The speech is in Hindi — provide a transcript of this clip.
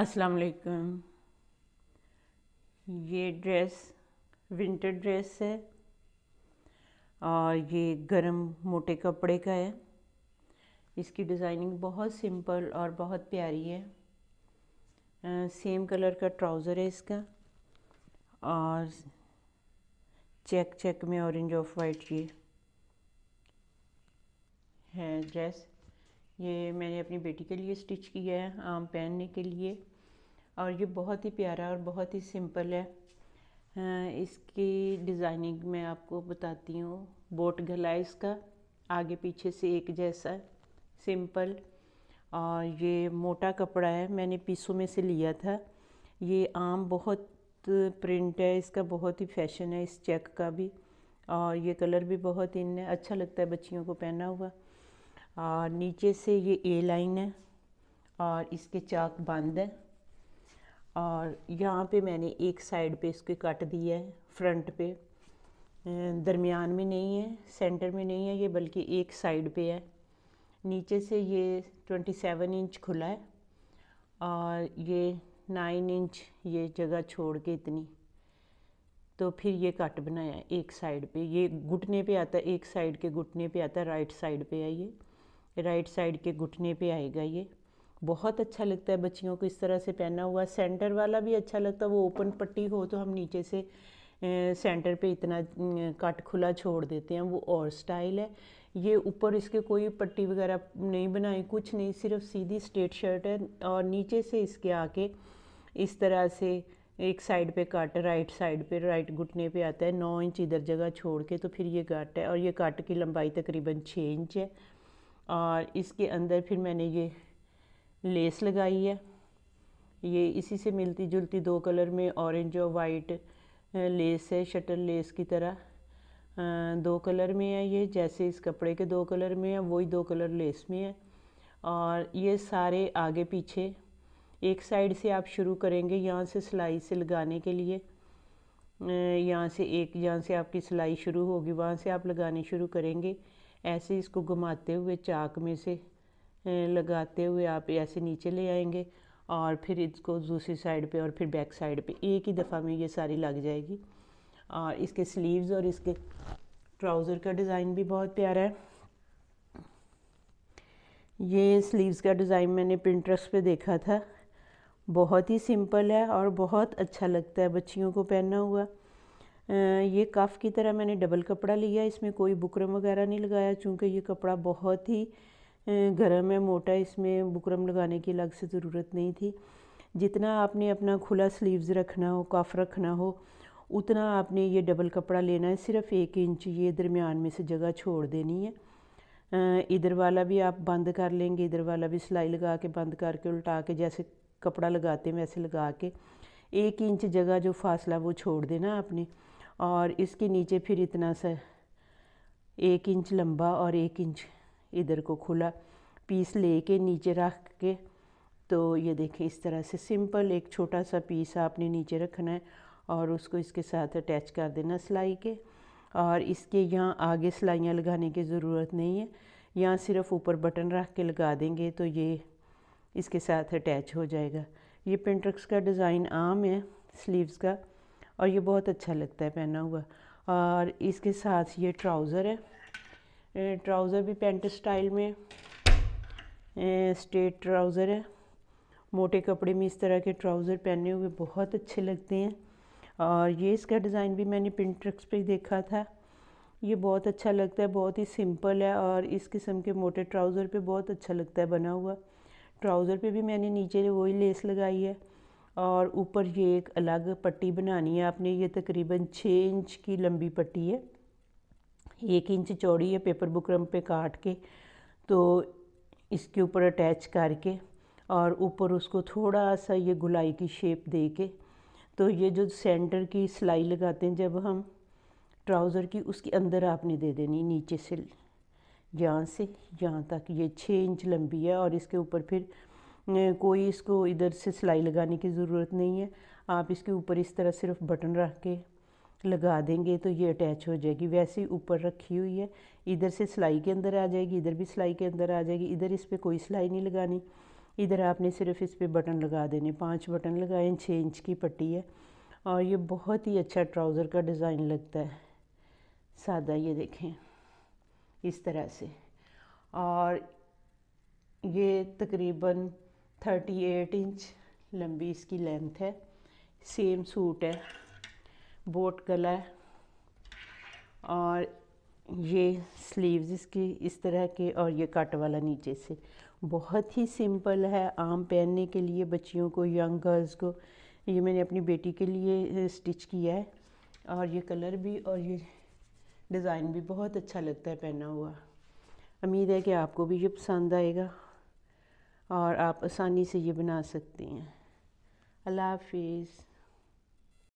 अस्सलाम वालेकुम ये ड्रेस विंटर ड्रेस है और ये गरम मोटे कपड़े का है इसकी डिज़ाइनिंग बहुत सिंपल और बहुत प्यारी है आ, सेम कलर का ट्राउज़र है इसका और चेक चेक में ऑरेंज ऑफ वाइट ये है ड्रेस ये मैंने अपनी बेटी के लिए स्टिच किया है आम पहनने के लिए और ये बहुत ही प्यारा और बहुत ही सिंपल है इसकी डिज़ाइनिंग मैं आपको बताती हूँ बोट गला है इसका आगे पीछे से एक जैसा सिंपल और ये मोटा कपड़ा है मैंने पीसों में से लिया था ये आम बहुत प्रिंट है इसका बहुत ही फैशन है इस चेक का भी और ये कलर भी बहुत इन अच्छा लगता है बच्चियों को पहना हुआ और नीचे से ये ए लाइन है और इसके चाक बंद है और यहाँ पे मैंने एक साइड पे इसके कट दिया है फ्रंट पे दरमियान में नहीं है सेंटर में नहीं है ये बल्कि एक साइड पे है नीचे से ये 27 इंच खुला है और ये 9 इंच ये जगह छोड़ के इतनी तो फिर ये कट बनाया एक साइड पे ये घुटने पे आता है एक साइड के घुटने पे आता है राइट साइड पे है ये राइट साइड के घुटने पे आएगा ये बहुत अच्छा लगता है बच्चियों को इस तरह से पहना हुआ सेंटर वाला भी अच्छा लगता है वो ओपन पट्टी हो तो हम नीचे से सेंटर पे इतना कट खुला छोड़ देते हैं वो और स्टाइल है ये ऊपर इसके कोई पट्टी वगैरह नहीं बनाई कुछ नहीं सिर्फ सीधी स्ट्रेट शर्ट है और नीचे से इसके आके इस तरह से एक साइड पे कट राइट साइड पे राइट घुटने पे आता है नौ इंच इधर जगह छोड़ के तो फिर ये कट है और ये कट की लंबाई तकरीबन छः इंच है और इसके अंदर फिर मैंने ये लेस लगाई है ये इसी से मिलती जुलती दो कलर में ऑरेंज और वाइट लेस है शटर लेस की तरह दो कलर में है ये जैसे इस कपड़े के दो कलर में है वही दो कलर लेस में है और ये सारे आगे पीछे एक साइड से आप शुरू करेंगे यहाँ से सिलाई से लगाने के लिए यहाँ से एक यहाँ से आपकी सिलाई शुरू होगी वहाँ से आप लगाने शुरू करेंगे ऐसे इसको घुमाते हुए चाक में से लगाते हुए आप ऐसे नीचे ले आएंगे और फिर इसको दूसरी साइड पे और फिर बैक साइड पे एक ही दफ़ा में ये सारी लग जाएगी और इसके स्लीव्स और इसके ट्राउज़र का डिज़ाइन भी बहुत प्यारा है ये स्लीव्स का डिज़ाइन मैंने प्रिंट्रस्ट पे देखा था बहुत ही सिंपल है और बहुत अच्छा लगता है बच्चियों को पहना हुआ ये कफ़ की तरह मैंने डबल कपड़ा लिया इसमें कोई बुकरम वगैरह नहीं लगाया चूँकि ये कपड़ा बहुत ही गर्म है मोटा इसमें बुकरम लगाने की अलग से ज़रूरत नहीं थी जितना आपने अपना खुला स्लीव्स रखना हो कफ़ रखना हो उतना आपने ये डबल कपड़ा लेना है सिर्फ एक इंच ये दरमियान में से जगह छोड़ देनी है इधर वाला भी आप बंद कर लेंगे इधर वाला भी सिलाई लगा के बंद करके उल्टा के जैसे कपड़ा लगाते हैं वैसे लगा के एक इंच जगह जो फासला वो छोड़ देना आपने और इसके नीचे फिर इतना सा एक इंच लंबा और एक इंच इधर को खुला पीस लेके नीचे रख के तो ये देखें इस तरह से सिंपल एक छोटा सा पीस आपने नीचे रखना है और उसको इसके साथ अटैच कर देना सिलाई के और इसके यहाँ आगे सिलाइयाँ लगाने की ज़रूरत नहीं है यहाँ सिर्फ ऊपर बटन रख के लगा देंगे तो ये इसके साथ अटैच हो जाएगा ये पेंट्रक्स का डिज़ाइन आम है स्लीव्स का और ये बहुत अच्छा लगता है पहना हुआ और इसके साथ ये ट्राउज़र है ट्राउज़र भी पेंट स्टाइल में स्ट्रेट ट्राउज़र है मोटे कपड़े में इस तरह के ट्राउज़र पहने हुए बहुत अच्छे लगते हैं और ये इसका डिज़ाइन भी मैंने पिंट्रक्स पे देखा था ये बहुत अच्छा लगता है बहुत ही सिंपल है और इस किस्म के मोटे ट्राउज़र पे बहुत अच्छा लगता है बना हुआ ट्राउज़र पे भी मैंने नीचे वही लेस लगाई है और ऊपर ये एक अलग पट्टी बनानी है आपने ये तकरीबन छः इंच की लंबी पट्टी है एक इंच चौड़ी है पेपर बुकरम पे काट के तो इसके ऊपर अटैच करके और ऊपर उसको थोड़ा सा ये गुलाई की शेप दे के तो ये जो सेंटर की सिलाई लगाते हैं जब हम ट्राउज़र की उसके अंदर आपने दे देनी नीचे से यहाँ से यहाँ तक ये छः इंच लंबी है और इसके ऊपर फिर कोई इसको इधर से सिलाई लगाने की ज़रूरत नहीं है आप इसके ऊपर इस तरह सिर्फ बटन रख के लगा देंगे तो ये अटैच हो जाएगी वैसे ही ऊपर रखी हुई है इधर से सिलाई के अंदर आ जाएगी इधर भी सिलाई के अंदर आ जाएगी इधर इस पर कोई सिलाई नहीं लगानी इधर आपने सिर्फ इस पर बटन लगा देने पांच बटन लगाए छः इंच की पट्टी है और ये बहुत ही अच्छा ट्राउज़र का डिज़ाइन लगता है सादा ये देखें इस तरह से और ये तकरीबन थर्टी एट इंच लंबी इसकी लेंथ है सेम सूट है बोट गला है और ये स्लीव्स इसकी इस तरह के और ये कट वाला नीचे से बहुत ही सिंपल है आम पहनने के लिए बच्चियों को यंग गर्ल्स को ये मैंने अपनी बेटी के लिए स्टिच किया है और ये कलर भी और ये डिज़ाइन भी बहुत अच्छा लगता है पहना हुआ उम्मीद है कि आपको भी ये पसंद आएगा और आप आसानी से ये बना सकती हैं अल्लाह हाफिज़